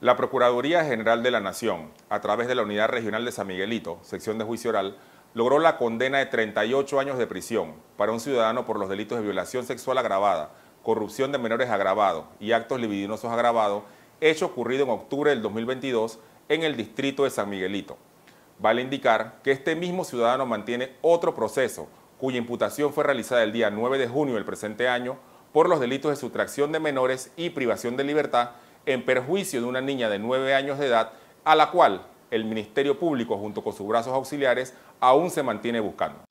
La Procuraduría General de la Nación, a través de la Unidad Regional de San Miguelito, sección de juicio oral, logró la condena de 38 años de prisión para un ciudadano por los delitos de violación sexual agravada, corrupción de menores agravado y actos libidinosos agravados, hecho ocurrido en octubre del 2022 en el distrito de San Miguelito. Vale indicar que este mismo ciudadano mantiene otro proceso cuya imputación fue realizada el día 9 de junio del presente año por los delitos de sustracción de menores y privación de libertad en perjuicio de una niña de 9 años de edad a la cual el Ministerio Público junto con sus brazos auxiliares aún se mantiene buscando.